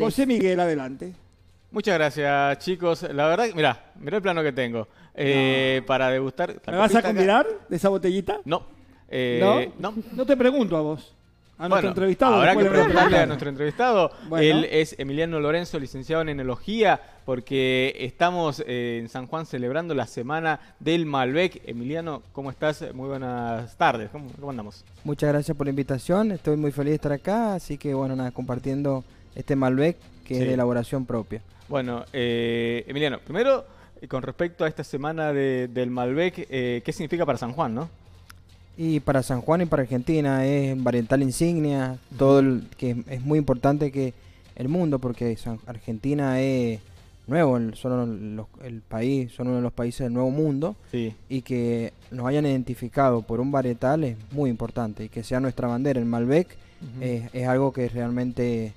José Miguel, adelante. Muchas gracias, chicos. La verdad, mira, mira el plano que tengo. Eh, para degustar. ¿Me vas a combinar de esa botellita? Eh, no. ¿No? no. te pregunto a vos. A nuestro entrevistado. Habrá que preguntarle a nuestro entrevistado. Él es Emiliano Lorenzo, licenciado en Enología, porque estamos eh, en San Juan celebrando la Semana del Malbec. Emiliano, ¿cómo estás? Muy buenas tardes. cómo andamos? Muchas gracias por la invitación. Estoy muy feliz de estar acá. Así que, bueno, nada, compartiendo este Malbec que es de elaboración propia. Bueno, eh, Emiliano, primero, con respecto a esta semana del Malbec, eh, ¿qué significa para San Juan, no? Y para San Juan y para Argentina es varietal insignia, todo el, que es muy importante que el mundo, porque Argentina es nuevo, son el país, son uno de los países del nuevo mundo, y que nos hayan identificado por un varietal es muy importante, y que sea nuestra bandera, el Malbec, es algo que realmente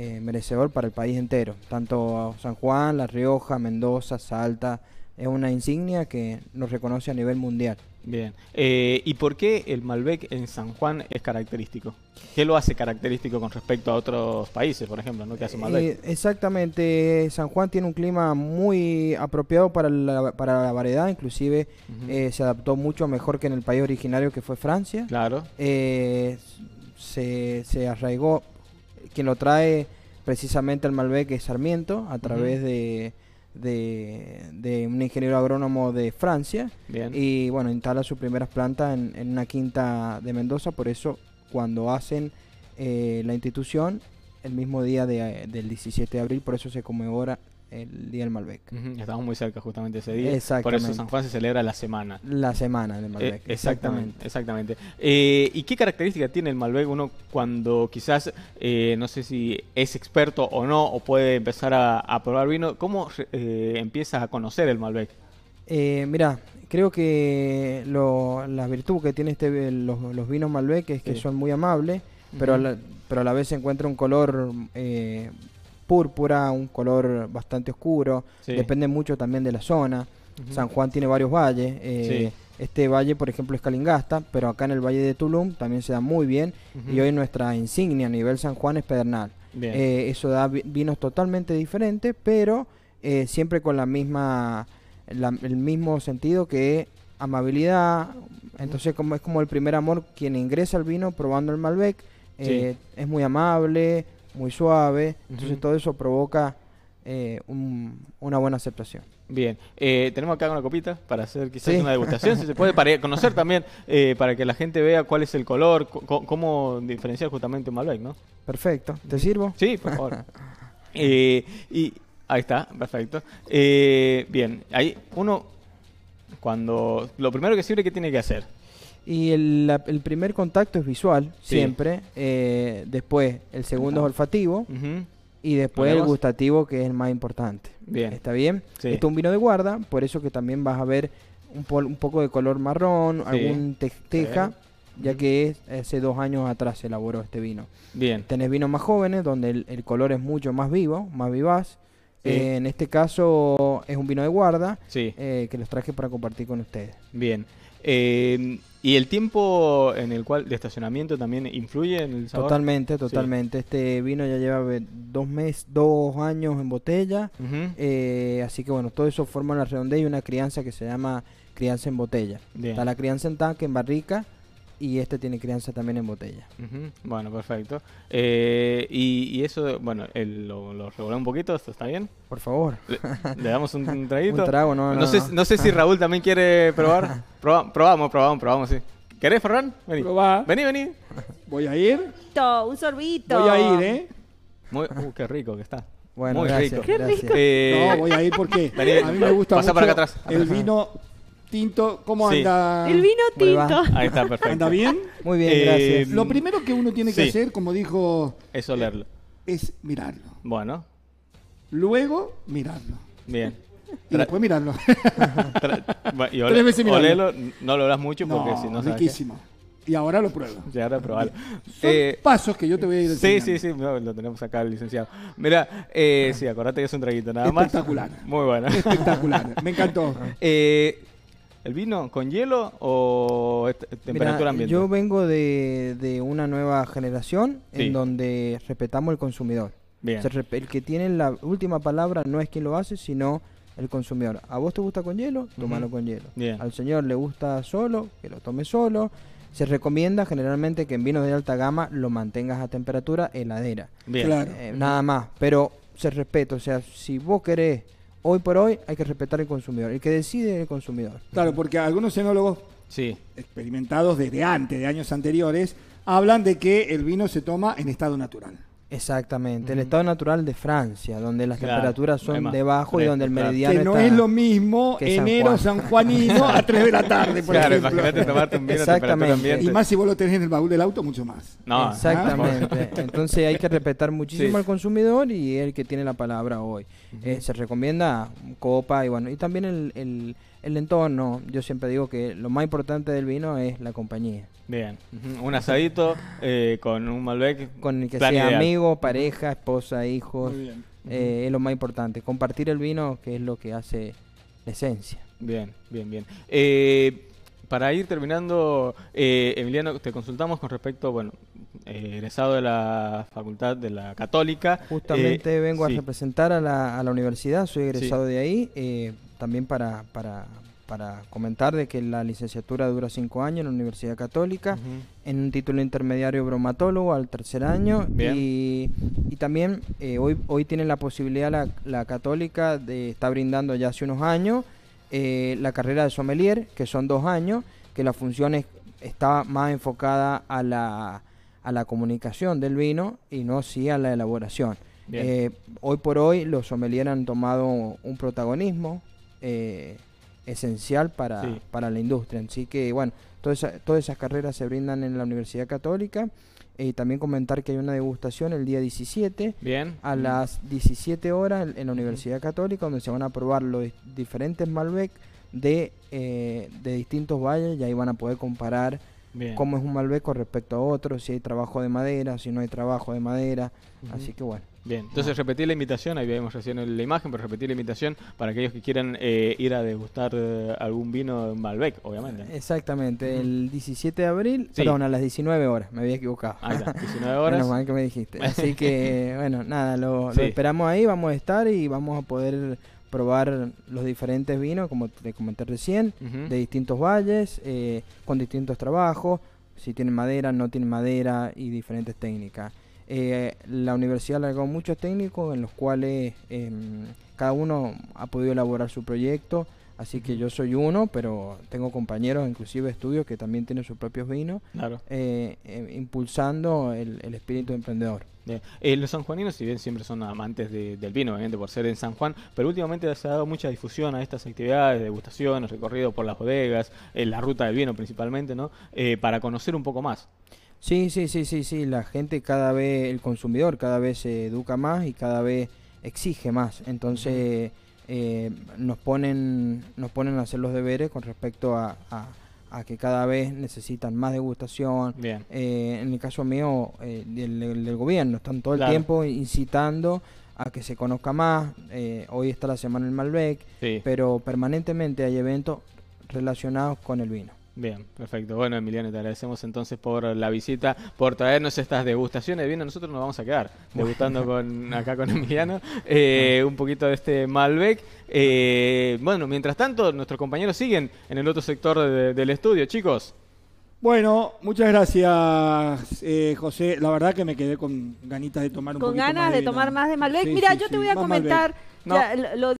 eh, merecedor para el país entero, tanto San Juan, La Rioja, Mendoza, Salta. Es una insignia que nos reconoce a nivel mundial. Bien. Eh, ¿Y por qué el Malbec en San Juan es característico? ¿Qué lo hace característico con respecto a otros países, por ejemplo, ¿no? que hace Malbec? Eh, exactamente. San Juan tiene un clima muy apropiado para la, variedad. Inclusive se adaptó mucho mejor que en el país originario que fue Francia. Claro. Se, se, arraigó. Quien lo trae precisamente el Malbec es Sarmiento, a través de, un ingeniero agrónomo de Francia. Y bueno, instala sus primeras plantas en, una quinta de Mendoza, por eso cuando hacen eh, la institución, el mismo día del 17 de abril, por eso se conmemora, el Día del Malbec. Estamos muy cerca justamente ese día. Por eso San Juan se celebra la semana. La semana del Malbec. Eh, exactamente, exactamente. Eh, ¿Y qué características tiene el Malbec uno cuando quizás, eh, no sé si es experto o no, o puede empezar a, probar vino? ¿Cómo empiezas a conocer el Malbec? mira, creo que la virtud que tiene este, los, vinos Malbec es que son muy amables, pero, pero a la vez se encuentra un color púrpura, un color bastante oscuro. Depende mucho también de la zona. San Juan tiene varios valles. Eh, este valle, por ejemplo, es Calingasta, pero acá en el valle de Tulum también se da muy bien. Y hoy nuestra insignia a nivel San Juan es Pedernal. Eh, eso da vinos totalmente diferentes, pero eh, siempre con la misma, el mismo sentido que amabilidad. Entonces, como es como el primer amor, quien ingresa al vino probando el Malbec, es muy amable, muy suave. Entonces todo eso provoca eh, una buena aceptación. Bien, eh, tenemos acá una copita para hacer quizás una degustación, si se puede, para conocer también, eh, para que la gente vea cuál es el color, cómo diferenciar justamente un Malbec, ¿no? Perfecto, ¿te sirvo? Sí, por favor. y ahí está, perfecto. bien, ahí uno, cuando, lo primero que sirve, que tiene que hacer? Y el, el, primer contacto es visual, siempre. Eh, después, el segundo es olfativo. Y después el gustativo, que es el más importante. Bien. ¿Está bien? Esto es un vino de guarda, por eso que también vas a ver un, un poco de color marrón, algún teja, ya que es, hace dos años atrás se elaboró este vino. Bien. Tenés vinos más jóvenes, donde el, color es mucho más vivo, más vivaz. Eh, en este caso es un vino de guarda eh, que los traje para compartir con ustedes. Bien. Em, ¿Y el tiempo en el cual de estacionamiento también influye en el sabor? Totalmente, totalmente. Este vino ya lleva dos meses, dos años en botella. Eh, así que bueno, todo eso forma la redondez y una crianza que se llama crianza en botella. Está la crianza en tanque, en barrica y este tiene crianza también en botella. Bueno, perfecto. Eh, y, eso, bueno, lo, lo un poquito, ¿esto está bien? Por favor. ¿Le, damos un, traguito? un trago, no, no, sé, no, sé, si Raúl también quiere probar. probamos, probamos, probamos, sí. ¿Querés, Ferran? Vení. Vení, vení. Voy a ir. Un sorbito. Voy a ir, ¿eh? Uh, qué rico que está. Bueno, Muy gracias, rico. Qué rico. Eh, no, voy a ir porque a mí me gusta pasa mucho para acá atrás. el vino Tinto, ¿cómo anda? El vino tinto. Ahí está, perfecto. ¿Anda bien? Muy bien, gracias. Eh, lo primero que uno tiene que hacer, como dijo, Es olerlo. Eh, es mirarlo. Bueno, Luego, mirarlo. bien. Y después mirarlo. y Tres veces mirarlo. no lo hablas mucho porque si no no, riquísimo. Y ahora lo pruebo. Ya ahora probarlo. Son eh, pasos que yo te voy a ir Sí, sí, sí, lo tenemos acá el licenciado. Mira, sí, acordate que es un traguito nada más. Espectacular. Muy bueno. Espectacular. Me encantó. Eh, ¿El vino con hielo o eh, temperatura ambiente? Yo vengo de, una nueva generación en donde respetamos el consumidor. el que tiene la última palabra no es quien lo hace, sino el consumidor. ¿A vos te gusta con hielo? Tómalo con hielo. Al señor le gusta solo, que lo tome solo. Se recomienda generalmente que en vinos de alta gama lo mantengas a temperatura heladera. Eh, nada más. Pero se respeta. O sea, si vos querés hoy por hoy hay que respetar al consumidor. El que decide es el consumidor. Claro, porque algunos enólogos sí. experimentados desde antes, de años anteriores, hablan de que el vino se toma en estado natural. Exactamente, el estado natural de Francia, donde las temperaturas son debajo y donde el meridiano Que no es lo mismo San enero sanjuanino a 3 de la tarde, por ejemplo. Exactamente. Y más si vos lo tenés en el baúl del auto, mucho más. No, Exactamente. Entonces hay que respetar muchísimo al consumidor y el que tiene la palabra hoy. Eh, se recomienda copa y bueno, y también el el entorno, yo siempre digo que lo más importante del vino es la compañía. Bien, un asadito eh, con un Malbec. Con el que sea amigo, pareja, esposa, hijos. Eh, es lo más importante. Compartir el vino, que es lo que hace la esencia. Bien, bien, bien. Eh, para ir terminando, eh, Emiliano, te consultamos con respecto, bueno, egresado de la Facultad de la Católica. Justamente vengo a representar a la, universidad, soy egresado de ahí también para, para, para comentar de que la licenciatura dura cinco años en la Universidad Católica, en un título intermediario bromatólogo al tercer año y, y, también eh, hoy, hoy tiene la posibilidad la, la Católica de estar brindando ya hace unos años eh, la carrera de sommelier, que son dos años, que la función está más enfocada a la, a la comunicación del vino y no sí a la elaboración. Eh, hoy por hoy los sommeliers han tomado un protagonismo eh, esencial para, para la industria. Así que, bueno, todas esas, todas esas carreras se brindan en la Universidad Católica. y eh, también comentar que hay una degustación el día 17 a mm. las 17 horas en la Universidad Católica, donde se van a probar los diferentes Malbec de, eh, de distintos valles y ahí van a poder comparar cómo es un Malbec con respecto a otro, si hay trabajo de madera, si no hay trabajo de madera. Así que bueno, Bien, entonces repetí repetir la invitación, ahí vemos recién la imagen, pero repetí la invitación para aquellos que quieran eh, ir a degustar eh, algún vino en Malbec, obviamente. Exactamente, el 17 de abril, perdón, a las 19 horas, me había equivocado. Ah, las 19 horas. Menos mal que me dijiste. Así que, bueno, nada, lo, esperamos ahí, vamos a estar y vamos a poder probar los diferentes vinos, como te comenté recién, de distintos valles, eh, con distintos trabajos, si tienen madera, no tienen madera y diferentes técnicas. Eh, la universidad ha alargado muchos técnicos en los cuales em, cada uno ha podido elaborar su proyecto. Así que yo soy uno, pero tengo compañeros, inclusive estudios, que también tienen sus propios vinos, eh, em, impulsando el, espíritu emprendedor. Eh, los sanjuaninos, si bien siempre son amantes del vino, obviamente por ser en San Juan, pero últimamente se ha dado mucha difusión a estas actividades, degustaciones, recorrido por las bodegas, la ruta del vino principalmente, ¿no? para conocer un poco más. Sí, sí, sí, sí, sí, la gente cada vez, el consumidor cada vez se educa más y cada vez exige más. Entonces eh, nos, ponen, nos ponen a hacer los deberes con respecto a, que cada vez necesitan más degustación. Eh, en el caso mío, eh, del, gobierno, están todo el tiempo incitando a que se conozca más. hoy está la Semana del Malbec, pero permanentemente hay eventos relacionados con el vino. Bien, perfecto. Bueno, Emiliano, te agradecemos entonces por la visita, por traernos estas degustaciones. Bien, nosotros nos vamos a quedar degustando con, acá con Emiliano eh, un poquito de este Malbec. Eh, bueno, mientras tanto, nuestros compañeros siguen en el otro sector del estudio, chicos. Bueno, muchas gracias, eh, José. La verdad que me quedé con ganitas de tomar un con poquito ganas más de, de tomar más de Malbec. Mira, yo te voy a comentar lo